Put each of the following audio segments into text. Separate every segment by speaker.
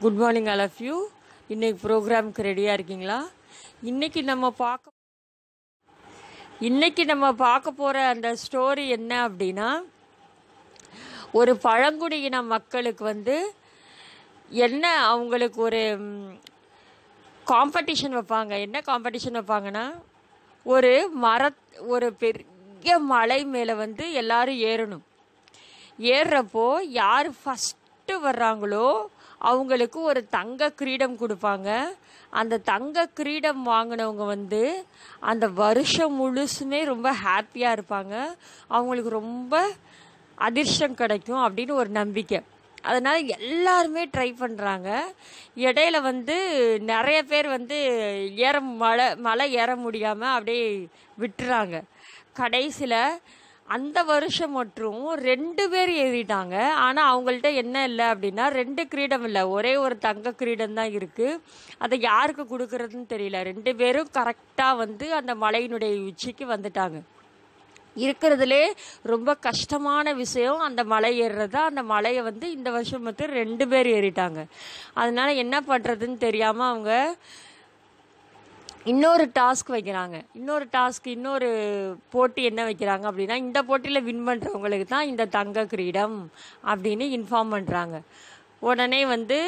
Speaker 1: good morning all of you இன்றைக்கி ப்ரோக்ராமுக்கு ரெடியாக இருக்கீங்களா இன்றைக்கி நம்ம பார்க்க இன்றைக்கி நம்ம பார்க்க போகிற அந்த ஸ்டோரி என்ன அப்படின்னா ஒரு பழங்குடியின மக்களுக்கு வந்து என்ன அவங்களுக்கு ஒரு காம்படிஷன் வைப்பாங்க என்ன காம்படிஷன் வைப்பாங்கன்னா ஒரு மர ஒரு பெரிய மலை மேலே வந்து எல்லோரும் ஏறணும் ஏறுறப்போ யார் ஃபஸ்ட்டு வர்றாங்களோ அவங்களுக்கு ஒரு தங்க கிரீடம் கொடுப்பாங்க அந்த தங்க கிரீடம் வாங்கினவங்க வந்து அந்த வருஷம் முழுசுமே ரொம்ப ஹாப்பியாக இருப்பாங்க அவங்களுக்கு ரொம்ப அதிர்ஷ்டம் கிடைக்கும் அப்படின்னு ஒரு நம்பிக்கை அதனால் எல்லாருமே ட்ரை பண்ணுறாங்க இடையில வந்து நிறைய பேர் வந்து ஏற மலை மலை ஏற முடியாமல் அப்படியே விட்டுறாங்க கடைசியில் அந்த வருஷம் மற்றும் ரெண்டு பேர் ஏறிட்டாங்க ஆனால் அவங்கள்ட்ட என்ன இல்லை அப்படின்னா ரெண்டு கிரீடம் இல்லை ஒரே ஒரு தங்க கிரீடம் தான் இருக்குது அதை யாருக்கு கொடுக்கறதுன்னு தெரியல ரெண்டு பேரும் கரெக்டாக வந்து அந்த மலையினுடைய உச்சிக்கு வந்துட்டாங்க இருக்கிறதுலே ரொம்ப கஷ்டமான விஷயம் அந்த மலை ஏறுறது அந்த மலையை வந்து இந்த வருஷம் மட்டும் ரெண்டு பேர் ஏறிட்டாங்க அதனால் என்ன பண்ணுறதுன்னு தெரியாமல் அவங்க இன்னொரு டாஸ்க் வைக்கிறாங்க இன்னொரு டாஸ்க் இன்னொரு போட்டி என்ன வைக்கிறாங்க அப்படின்னா இந்த போட்டியில் வின் பண்ணுறவங்களுக்கு தான் இந்த தங்க கிரீடம் அப்படின்னு இன்ஃபார்ம் பண்ணுறாங்க உடனே வந்து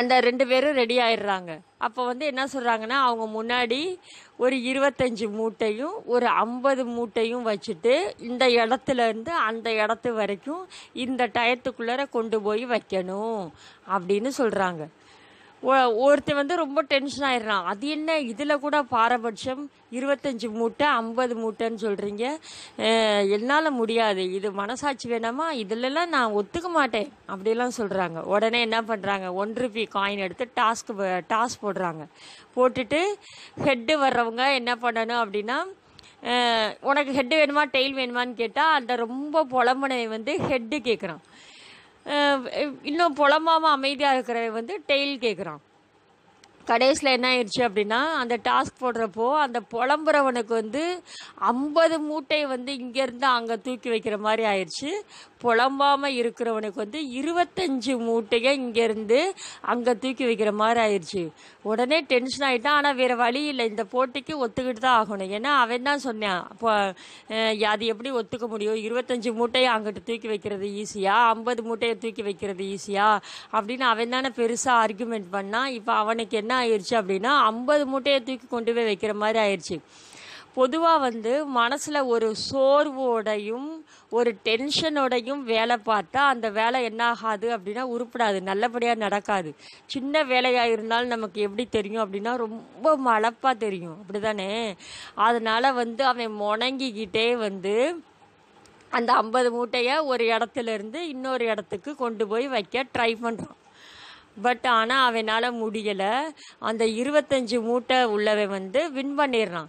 Speaker 1: அந்த ரெண்டு பேரும் ரெடி ஆயிடுறாங்க அப்போ வந்து என்ன சொல்கிறாங்கன்னா அவங்க முன்னாடி ஒரு இருபத்தஞ்சி மூட்டையும் ஒரு ஐம்பது மூட்டையும் வச்சுட்டு இந்த இடத்துலேருந்து அந்த இடத்து வரைக்கும் இந்த டயத்துக்குள்ளார கொண்டு போய் வைக்கணும் அப்படின்னு சொல்கிறாங்க ஒருத்தன் வந்து ரொம்ப டென்ஷன் ஆயிடுறான் அது என்ன இதில் கூட பாரபட்சம் இருபத்தஞ்சி மூட்டை ஐம்பது மூட்டைன்னு சொல்கிறீங்க என்னால் முடியாது இது மனசாட்சி வேணாமா இதுலலாம் நான் ஒத்துக்க மாட்டேன் அப்படிலாம் சொல்கிறாங்க உடனே என்ன பண்ணுறாங்க ஒன் ருபி காயின் எடுத்து டாஸ்க் டாஸ்க் போடுறாங்க போட்டுட்டு ஹெட்டு வர்றவங்க என்ன பண்ணணும் அப்படின்னா உனக்கு ஹெட்டு வேணுமா டெயில் வேணுமான்னு கேட்டால் அந்த ரொம்ப புலம்புனை வந்து ஹெட்டு கேட்குறான் இன்னும் புலம்பாமல் அமைதியாக இருக்கிற வந்து டெய்ல் கேட்குறான் கடைசியில் என்ன ஆயிடுச்சு அப்படின்னா அந்த டாஸ்க் போடுறப்போ அந்த புலம்புறவனுக்கு வந்து ஐம்பது மூட்டை வந்து இங்கேருந்து அங்கே தூக்கி வைக்கிற மாதிரி ஆயிடுச்சு புலம்பாமல் இருக்கிறவனுக்கு வந்து இருபத்தஞ்சி மூட்டையை இங்கேருந்து அங்கே தூக்கி வைக்கிற மாதிரி ஆயிடுச்சு உடனே டென்ஷன் ஆகிட்டான் ஆனால் வேறு வழி இல்லை இந்த போட்டிக்கு ஒத்துக்கிட்டு தான் ஆகணும் ஏன்னா அவன் தான் சொன்னான் இப்போ அது எப்படி ஒத்துக்க முடியும் இருபத்தஞ்சி மூட்டையை அங்கிட்டு தூக்கி வைக்கிறது ஈஸியாக ஐம்பது மூட்டையை தூக்கி வைக்கிறது ஈஸியாக அப்படின்னு அவன் தானே பெருசாக ஆர்குமெண்ட் பண்ணான் இப்போ அவனுக்கு என்ன ஆயிடுச்சு அப்படின்னா ஐம்பது மூட்டையை தூக்கி கொண்டு போய் வைக்கிற மாதிரி ஆயிடுச்சு பொதுவாக வந்து மனசில் ஒரு சோர்வோடையும் ஒரு டென்ஷனோடையும் வேலை பார்த்தா அந்த வேலை என்ன ஆகாது அப்படின்னா உருப்படாது நல்லபடியாக நடக்காது சின்ன வேலையாக இருந்தாலும் நமக்கு எப்படி தெரியும் அப்படின்னா ரொம்ப மழப்பாக தெரியும் அப்படி தானே அதனால் வந்து அவன் முணங்கிக்கிட்டே வந்து அந்த ஐம்பது மூட்டையை ஒரு இடத்துல இருந்து இன்னொரு இடத்துக்கு கொண்டு போய் வைக்க ட்ரை பண்ணுறான் பட் ஆனால் அவனால் முடியலை அந்த இருபத்தஞ்சி மூட்டை உள்ளவன் வந்து வின் பண்ணிடுறான்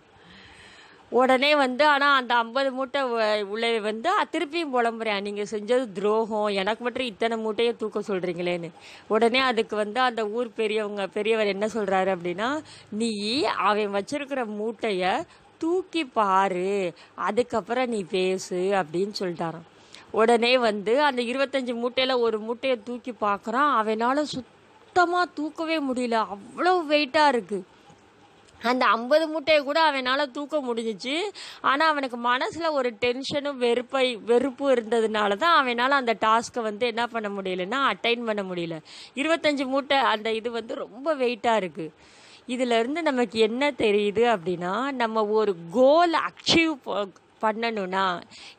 Speaker 1: உடனே வந்து ஆனால் அந்த ஐம்பது மூட்டை உள்ளே வந்து திருப்பியும் புலம்புறேன் நீங்கள் செஞ்சது துரோகம் எனக்கு மட்டும் இத்தனை மூட்டையை தூக்க சொல்கிறீங்களேன்னு உடனே அதுக்கு வந்து அந்த ஊர் பெரியவங்க பெரியவர் என்ன சொல்கிறாரு அப்படின்னா நீ அவன் வச்சிருக்கிற மூட்டையை தூக்கி பாரு அதுக்கப்புறம் நீ பேசு அப்படின்னு சொல்லிட்டாரான் உடனே வந்து அந்த இருபத்தஞ்சி மூட்டையில் ஒரு மூட்டையை தூக்கி பார்க்குறான் அவனால் சுத்தமாக தூக்கவே முடியல அவ்வளோ வெயிட்டாக இருக்குது அந்த ஐம்பது மூட்டையை கூட அவனால் தூக்க முடிஞ்சிச்சு ஆனால் அவனுக்கு மனசில் ஒரு டென்ஷனும் வெறுப்பை வெறுப்பும் இருந்ததுனால தான் அவனால் அந்த டாஸ்க்கை வந்து என்ன பண்ண முடியலன்னா அட்டைன் பண்ண முடியல இருபத்தஞ்சி மூட்டை அந்த இது வந்து ரொம்ப வெயிட்டாக இருக்குது இதுலேருந்து நமக்கு என்ன தெரியுது அப்படின்னா நம்ம ஒரு கோல் அச்சீவ் பண்ணணும்னா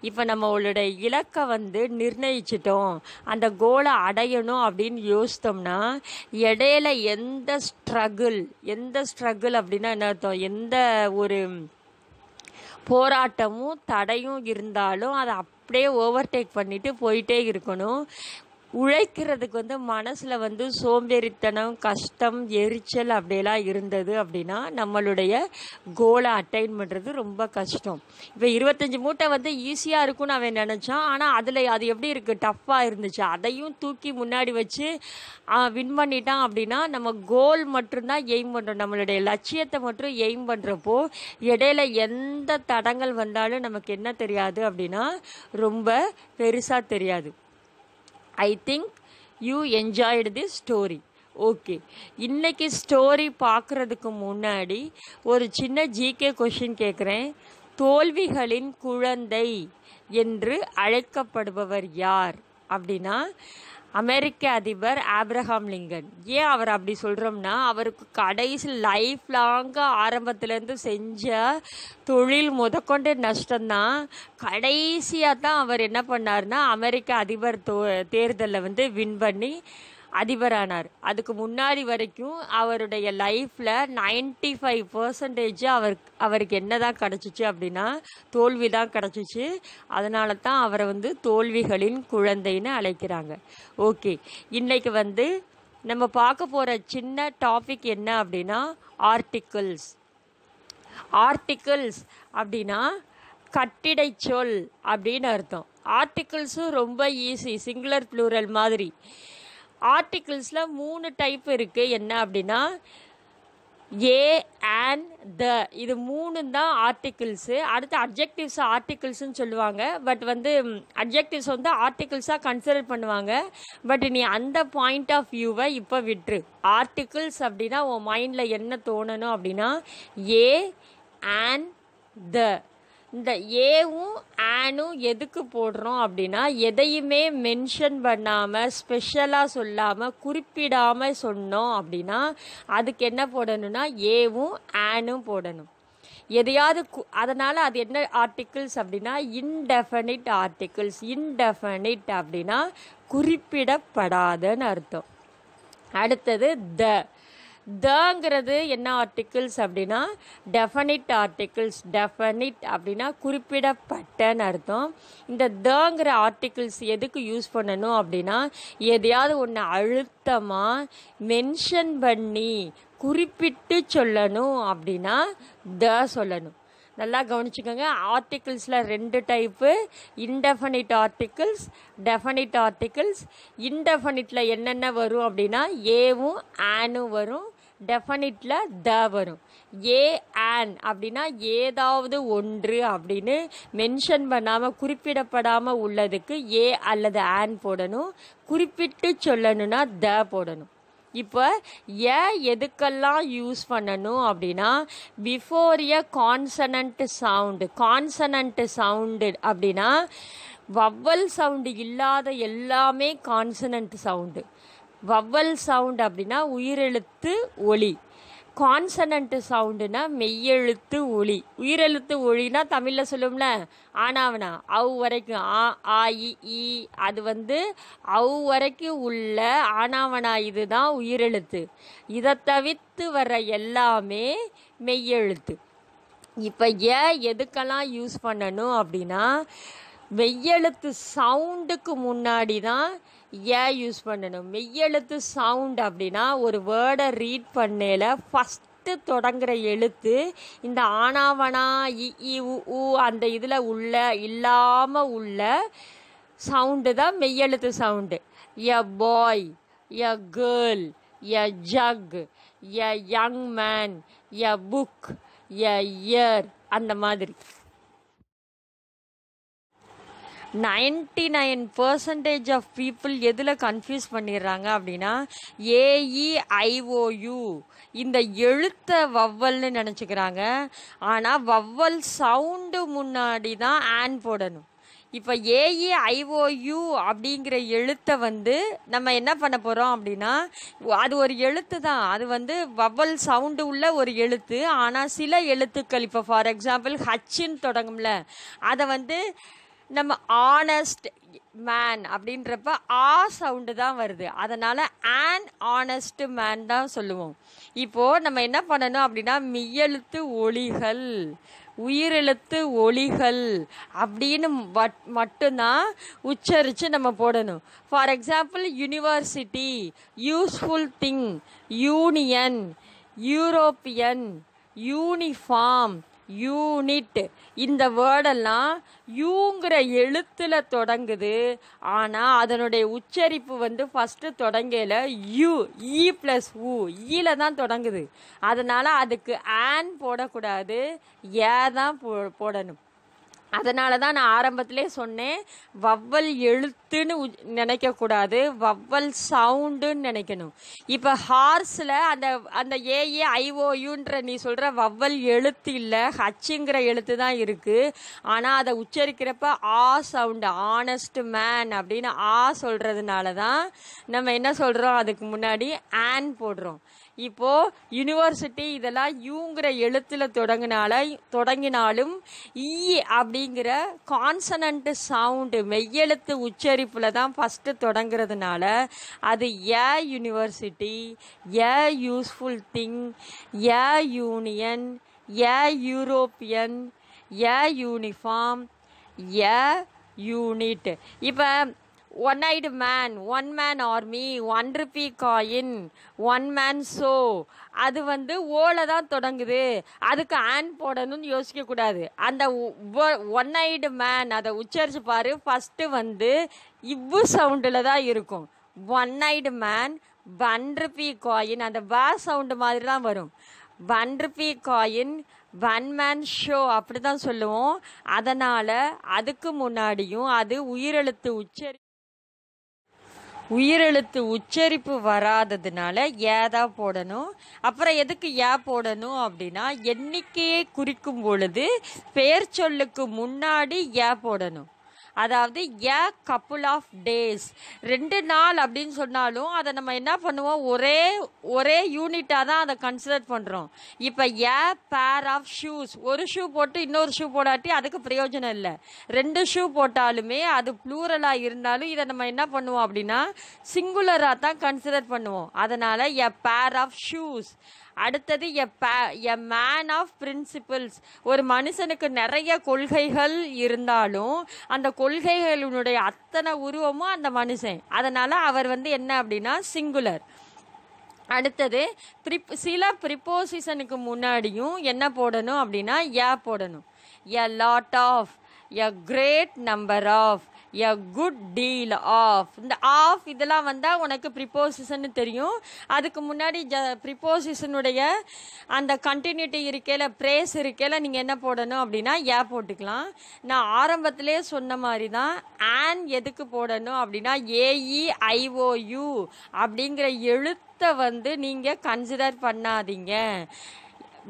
Speaker 1: இப்போ உங்களுடைய இலக்கை வந்து நிர்ணயிச்சிட்டோம் அந்த கோலை அடையணும் அப்படின்னு யோசித்தோம்னா இடையில எந்த ஸ்ட்ரகிள் எந்த ஸ்ட்ரகிள் அப்படின்னா என்ன அர்த்தம் எந்த ஒரு போராட்டமும் தடையும் இருந்தாலும் அதை அப்படியே ஓவர்டேக் பண்ணிட்டு போயிட்டே இருக்கணும் உழைக்கிறதுக்கு வந்து மனசில் வந்து சோம்பேறித்தனம் கஷ்டம் எரிச்சல் அப்படியெல்லாம் இருந்தது அப்படின்னா நம்மளுடைய கோலை அட்டைன் பண்ணுறது ரொம்ப கஷ்டம் இப்போ இருபத்தஞ்சி மூட்டை வந்து ஈஸியாக இருக்கும்னு அவன் நினச்சான் ஆனால் அதில் அது எப்படி இருக்குது டஃப்பாக இருந்துச்சு அதையும் தூக்கி முன்னாடி வச்சு வின் பண்ணிட்டான் அப்படின்னா நம்ம கோல் மட்டும்தான் எய்ம் பண்ணுறோம் நம்மளுடைய லட்சியத்தை மட்டும் எய்ம் பண்ணுறப்போ இடையில எந்த தடங்கள் வந்தாலும் நமக்கு என்ன தெரியாது அப்படின்னா ரொம்ப பெருசாக தெரியாது I think you enjoyed the story okay இன்றைக்கி ஸ்டோரி பார்க்குறதுக்கு முன்னாடி ஒரு சின்ன ஜிகே கொஷின் கேட்குறேன் தோல்விகளின் குழந்தை என்று அழைக்கப்படுபவர் யார் அப்படின்னா அமெரிக்க அதிபர் ஆப்ரஹாம் லிங்கன் ஏன் அவர் அப்படி சொல்கிறோம்னா அவருக்கு கடைசி லைஃப் லாங்காக ஆரம்பத்துலேருந்து செஞ்ச தொழில் முதற்கொண்டு நஷ்டம்தான் கடைசியாக தான் அவர் என்ன பண்ணார்னா அமெரிக்க அதிபர் தேர்தலில் வந்து வின் பண்ணி அதிபரானார் அதுக்கு முன்னாடி வரைக்கும் அவருடைய லைஃப்பில் நைன்டி ஃபைவ் பர்சன்டேஜ் அவர் அவருக்கு என்ன தான் கிடச்சிச்சு அப்படின்னா தோல்வி தான் கிடச்சிச்சு அதனால தான் அவரை வந்து தோல்விகளின் குழந்தைன்னு அழைக்கிறாங்க ஓகே இன்றைக்கு வந்து நம்ம பார்க்க போகிற சின்ன டாபிக் என்ன அப்படின்னா ஆர்டிக்கிள்ஸ் ஆர்டிக்கிள்ஸ் அப்படின்னா கட்டிடை சொல் அப்படின்னு அர்த்தம் ஆர்டிக்கிள்ஸும் ரொம்ப ஈஸி சிங்குலர் ப்ளூரல் மாதிரி ஆர்டிகிள்ஸில் மூணு டைப் இருக்குது என்ன அப்படின்னா ஏ அண்ட் த இது மூணு தான் ஆர்டிகிள்ஸு அடுத்து அப்ஜெக்டிவ்ஸ் ஆர்டிகிள்ஸ்னு சொல்லுவாங்க பட் வந்து அப்ஜெக்டிவ்ஸ் வந்து ஆர்டிகிள்ஸாக கன்சிடர் பண்ணுவாங்க பட் நீ அந்த பாயிண்ட் ஆஃப் வியூவை இப்போ விட்டுரு ஆர்டிகிள்ஸ் அப்படின்னா உன் மைண்டில் என்ன தோணணும் அப்படின்னா ஏ அண்ட் த இந்த ஏவும் ஆனும் எதுக்கு போடுறோம் அப்படின்னா எதையுமே மென்ஷன் பண்ணாமல் ஸ்பெஷலாக சொல்லாமல் குறிப்பிடாமல் சொன்னோம் அப்படின்னா அதுக்கு என்ன போடணும்னா ஏவும் ஆனும் போடணும் எதையாவது அதனால் அது என்ன ஆர்டிகிள்ஸ் அப்படின்னா இன்டெஃபனிட் ஆர்டிகிள்ஸ் இன்டெஃபனிட் அப்படின்னா குறிப்பிடப்படாதன்னு அர்த்தம் அடுத்தது த தங்கிறது என்ன ஆர்டிகிள்ஸ் அப்படின்னா டெஃபனிட் ஆர்டிகிள்ஸ் டெஃபனிட் அப்படின்னா குறிப்பிடப்பட்டன்னு அர்த்தம் இந்த தங்கிற ஆர்டிகிள்ஸ் எதுக்கு யூஸ் பண்ணணும் அப்படின்னா எதையாவது ஒன்று அழுத்தமாக மென்ஷன் பண்ணி குறிப்பிட்டு சொல்லணும் அப்படின்னா த சொல்லணும் நல்லா கவனிச்சுக்கோங்க ஆர்டிகிள்ஸில் ரெண்டு type indefinite articles definite articles இன்டெஃபனிட்டில் என்னென்ன வரும் அப்படின்னா ஏவும் ஆனும் வரும் டெஃபனிட்டில் த வரும் ஏ ஆன் அப்படின்னா ஏதாவது ஒன்று அப்படின்னு மென்ஷன் பண்ணாமல் குறிப்பிடப்படாமல் உள்ளதுக்கு ஏ அல்லது ஆன் போடணும் குறிப்பிட்டு சொல்லணும்னா த போடணும் இப்போ ஏ எதுக்கெல்லாம் யூஸ் பண்ணணும் அப்படின்னா before a consonant sound consonant sound அப்படின்னா வவ்வல் சவுண்டு இல்லாத எல்லாமே கான்சனன்ட் சவுண்டு வவ்வல் சவுண்ட் அப்படின்னா உயிரெழுத்து ஒளி கான்சனண்ட்டு சவுண்டுனா மெய்யெழுத்து ஒளி உயிரெழுத்து ஒளினா தமிழில் சொல்லும்ல ஆனாவனா அவ் வரைக்கும் ஆ ஆ இ அது வந்து அவ் வரைக்கும் உள்ள ஆனாவனா இதுதான் உயிரெழுத்து இதை தவிர்த்து வர எல்லாமே மெய்யெழுத்து இப்போ ஏன் எதுக்கெல்லாம் யூஸ் பண்ணணும் அப்படின்னா வெய்யெழுத்து சவுண்டுக்கு முன்னாடி தான் ஏ யூஸ் பண்ணணும் மெய்யெழுத்து சவுண்ட் அப்படின்னா ஒரு வேர்டை ரீட் பண்ணையில் ஃபஸ்ட்டு தொடங்குற எழுத்து இந்த ஆனாவனா இ உ அந்த இதில் உள்ள இல்லாமல் உள்ள சவுண்டு தான் மெய்யெழுத்து sound a boy a girl a jug a young man a book a year அந்த மாதிரி ninety nine percentage of people எதில் கன்ஃபியூஸ் பண்ணிடுறாங்க அப்படின்னா ஏஇஐஓயு e இந்த எழுத்தை வவ்வல்னு நினச்சிக்கிறாங்க ஆனால் வவ்வல் சவுண்டு முன்னாடி தான் ஆன் போடணும் இப்போ ஏஇ ஐஓயு e அப்படிங்கிற எழுத்தை வந்து நம்ம என்ன பண்ண போகிறோம் அப்படின்னா அது ஒரு எழுத்து தான் அது வந்து வவ்வல் சவுண்டு உள்ள ஒரு எழுத்து ஆனால் சில எழுத்துக்கள் இப்போ ஃபார் எக்ஸாம்பிள் ஹச்சின்னு தொடங்கும்ல அதை வந்து நம்ம ஆனஸ்ட் மேன் அப்படின்றப்ப ஆ சவுண்டு தான் வருது அதனால் ஆன் ஆனஸ்ட் மேன் தான் சொல்லுவோம் இப்போது நம்ம என்ன பண்ணணும் அப்படின்னா மெய்யெழுத்து ஒளிகள் உயிரெழுத்து ஒளிகள் அப்படின்னு வட் மட்டும்தான் உச்சரித்து நம்ம போடணும் for example university useful thing union European uniform unit இந்த வேர்டெல்லாம் யூங்கிற எழுத்தில் தொடங்குது ஆனால் அதனுடைய உச்சரிப்பு வந்து ஃபஸ்ட்டு தொடங்கல யூ இ ப்ளஸ் ஊ ஈல தான் தொடங்குது அதனால் அதுக்கு ஆன் போடக்கூடாது ஏ தான் போ போடணும் அதனால தான் நான் ஆரம்பத்திலே சொன்னேன் வவ்வல் எழுத்துன்னு நினைக்கக்கூடாது வவ்வல் சவுண்டுன்னு நினைக்கணும் இப்போ ஹார்ஸில் அந்த அந்த ஏஏ ஐஓயுன்ற நீ சொல்கிற வவ்வல் எழுத்து இல்லை ஹச்சுங்கிற எழுத்து தான் இருக்குது ஆனால் அதை உச்சரிக்கிறப்ப ஆ சவுண்டு ஆனஸ்ட் மேன் அப்படின்னு ஆ சொல்கிறதுனால தான் நம்ம என்ன சொல்கிறோம் அதுக்கு முன்னாடி ஆன் போடுறோம் இப்போ யூனிவர்சிட்டி இதெல்லாம் யூங்கிற எழுத்தில் தொடங்கினால தொடங்கினாலும் ஈ e அப்படிங்கிற கான்சனன்ட் சவுண்டு மெய்யெழுத்து உச்சரிப்பில் தான் ஃபஸ்ட்டு தொடங்கிறதுனால அது a university a useful thing a union a European a uniform a unit இப்போ one eyed man one man army one rupee coin one man show அது வந்து ஓல தான் தொடங்குது அதுக்கு ஆன் போடணும்னு யோசிக்கக்கூடாது அந்த ஒன் ஐடு மேன் அதை உச்சரிச்சு பாரு ஃபஸ்ட்டு வந்து இவ்வு சவுண்டில் தான் இருக்கும் one eyed man one rupee coin அந்த பா சவுண்டு மாதிரி தான் வரும் one rupee coin one man show அப்படி தான் சொல்லுவோம் அதனால் அதுக்கு முன்னாடியும் அது உயிரெழுத்து உச்சரி உயிரெழுத்து உச்சரிப்பு வராததுனால ஏதா போடணும் அப்புறம் எதுக்கு ஏ போடணும் அப்படின்னா எண்ணிக்கையை குறிக்கும் பொழுது பெயர் சொல்லுக்கு முன்னாடி ஏ போடணும் அதாவது எ கப்புள் ஆஃப் டேஸ் ரெண்டு நாள் அப்படின்னு சொன்னாலும் அதை நம்ம என்ன பண்ணுவோம் ஒரே ஒரே யூனிட்டாக தான் அதை கன்சிடர் பண்ணுறோம் இப்போ எ பேர் ஆஃப் ஷூஸ் ஒரு ஷூ போட்டு இன்னொரு ஷூ போடாட்டி அதுக்கு பிரயோஜனம் இல்லை ரெண்டு ஷூ போட்டாலுமே அது ப்ளூரலாக இருந்தாலும் இதை நம்ம என்ன பண்ணுவோம் அப்படின்னா சிங்குலராக தான் கன்சிடர் பண்ணுவோம் அதனால் எ பேர் ஆஃப் ஷூஸ் அடுத்தது a a man of principles ஒரு மனுஷனுக்கு நிறைய கொள்கைகள் இருந்தாலும் அந்த கொள்கைகளினுடைய அத்தனை உருவமும் அந்த மனுஷன் அதனால் அவர் வந்து என்ன அப்படின்னா சிங்குலர் அடுத்தது ப்ரிப் சில ப்ரிப்போசிஷனுக்கு முன்னாடியும் என்ன போடணும் அப்படின்னா ஏ போடணும் a lot of a great number of a good deal of இந்த ஆஃப் இதெல்லாம் வந்தால் உனக்கு ப்ரிப்போசிஷன் தெரியும் அதுக்கு முன்னாடி ஜ ப்ரிப்போசிஷனுடைய அந்த கண்டினியூட்டி இருக்கையில் ப்ரேஸ் இருக்கையில் நீங்கள் என்ன போடணும் அப்படின்னா ஏ போட்டுக்கலாம் நான் ஆரம்பத்திலே சொன்ன மாதிரி தான் ஆன் எதுக்கு போடணும் அப்படின்னா ஏஇஐஓயு e அப்படிங்கிற எழுத்தை வந்து நீங்கள் கன்சிடர் பண்ணாதீங்க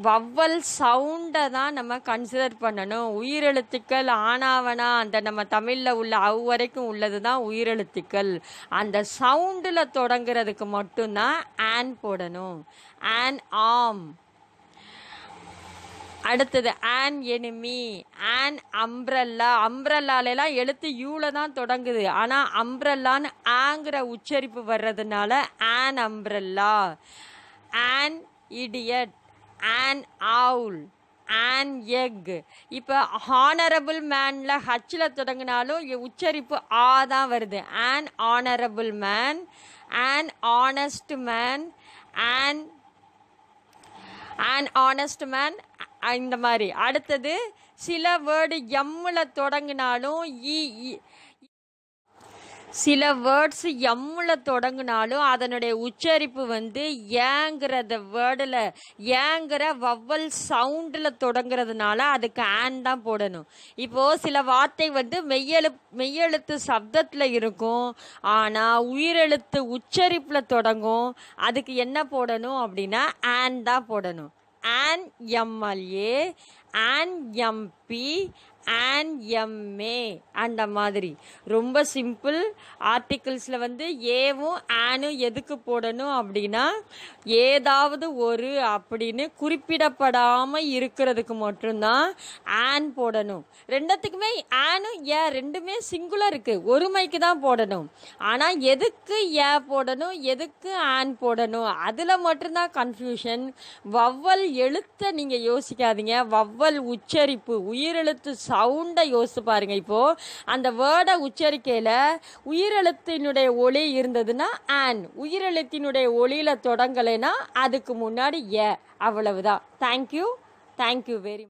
Speaker 1: வவ்வல் சவுண்டை தான் நம்ம கன்சிடர் பண்ணணும் உயிரெழுத்துக்கள் ஆனாவனா அந்த நம்ம தமிழில் உள்ள அவ்வரைக்கும் வரைக்கும் உள்ளது தான் உயிரெழுத்துக்கள் அந்த சவுண்டில் தொடங்குறதுக்கு மட்டும்தான் ஆன் போடணும் ஆன் ஆம் அடுத்தது ஆன் எனிமி ஆன் அம்ப்ரல்லா அம்ப்ரல்லாலெல்லாம் எழுத்து யூல தான் தொடங்குது ஆனால் அம்ப்ரல்லான்னு ஆங்கிற உச்சரிப்பு வர்றதுனால an umbrella an idiot an owl an egg இப்போ ஹானரபுள் மேனில் ஹச்சில் தொடங்கினாலும் உச்சரிப்பு ஆ தான் வருது an honourable man an honest man an an honest man இந்த மாதிரி அடுத்தது சில வேர்டு எம்மில் தொடங்கினாலும் இ e, e, சில வேர்ட்ஸ் எம்மில் தொடங்கினாலும் அதனுடைய உச்சரிப்பு வந்து ஏங்கிறத வேர்டில் ஏங்கிற வவ்வல் சவுண்டில் தொடங்குறதுனால அதுக்கு ஆன் தான் போடணும் இப்போது சில வார்த்தை வந்து மெய்யெழு மெய்யெழுத்து சப்தத்தில் இருக்கும் ஆனால் உயிரெழுத்து உச்சரிப்பில் தொடங்கும் அதுக்கு என்ன போடணும் அப்படின்னா ஆன் தான் போடணும் an MLA an MP and MA அந்த மாதிரி ரொம்ப சிம்பிள் ஆர்டிகிள்ஸில் வந்து ஏவும் ஆனும் எதுக்கு போடணும் அப்படின்னா ஏதாவது ஒரு அப்படின்னு குறிப்பிடப்படாமல் இருக்கிறதுக்கு மட்டும்தான் ஆன் போடணும் ரெண்டத்துக்குமே ஆனும் ஏ ரெண்டுமே சிங்குலர் இருக்குது ஒருமைக்கு தான் போடணும் ஆனால் எதுக்கு ஏ போடணும் எதுக்கு ஆன் போடணும் அதில் மட்டும்தான் கன்ஃபியூஷன் வவ்வல் எழுத்தை நீங்கள் யோசிக்காதீங்க வவ்வல் உச்சரிப்பு உயிரெழுத்து சா சவுண்டை யோசிச்சு பாருங்க இப்போது அந்த வேர்டை உச்சரிக்கையில் உயிரெழுத்தினுடைய ஒளி இருந்ததுன்னா ஆன் உயிரெழுத்தினுடைய ஒளியில் தொடங்கலைன்னா அதுக்கு முன்னாடி ஏ அவ்வளவுதான் தேங்க்யூ தேங்க்யூ வெரி